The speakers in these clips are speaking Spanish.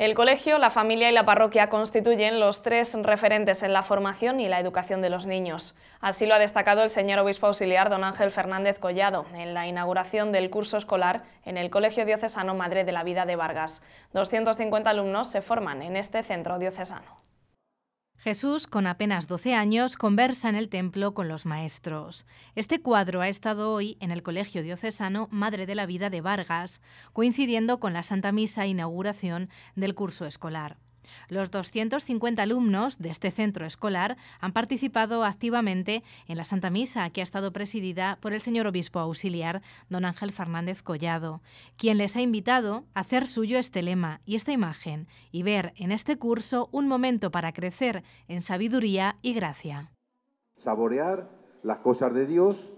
El colegio, la familia y la parroquia constituyen los tres referentes en la formación y la educación de los niños. Así lo ha destacado el señor obispo auxiliar don Ángel Fernández Collado en la inauguración del curso escolar en el Colegio Diocesano Madre de la Vida de Vargas. 250 alumnos se forman en este centro diocesano. Jesús, con apenas 12 años, conversa en el templo con los maestros. Este cuadro ha estado hoy en el Colegio Diocesano Madre de la Vida de Vargas, coincidiendo con la Santa Misa e inauguración del curso escolar. Los 250 alumnos de este centro escolar han participado activamente en la Santa Misa, que ha estado presidida por el señor obispo auxiliar, don Ángel Fernández Collado, quien les ha invitado a hacer suyo este lema y esta imagen y ver en este curso un momento para crecer en sabiduría y gracia. Saborear las cosas de Dios,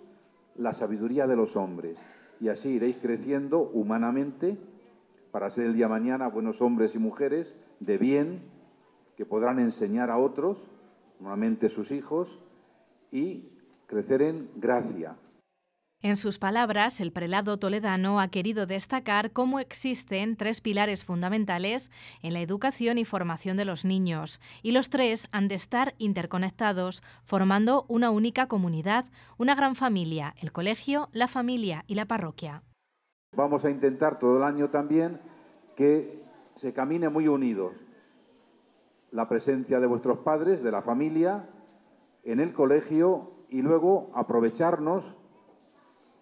la sabiduría de los hombres, y así iréis creciendo humanamente para ser el día de mañana buenos hombres y mujeres de bien que podrán enseñar a otros, normalmente sus hijos, y crecer en gracia, en sus palabras, el prelado toledano ha querido destacar cómo existen tres pilares fundamentales en la educación y formación de los niños, y los tres han de estar interconectados, formando una única comunidad, una gran familia, el colegio, la familia y la parroquia. Vamos a intentar todo el año también que se camine muy unidos. La presencia de vuestros padres, de la familia, en el colegio y luego aprovecharnos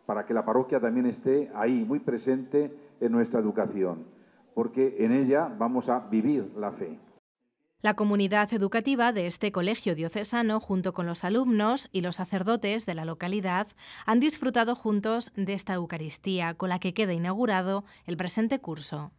para que la parroquia también esté ahí, muy presente en nuestra educación, porque en ella vamos a vivir la fe. La comunidad educativa de este colegio diocesano, junto con los alumnos y los sacerdotes de la localidad, han disfrutado juntos de esta Eucaristía con la que queda inaugurado el presente curso.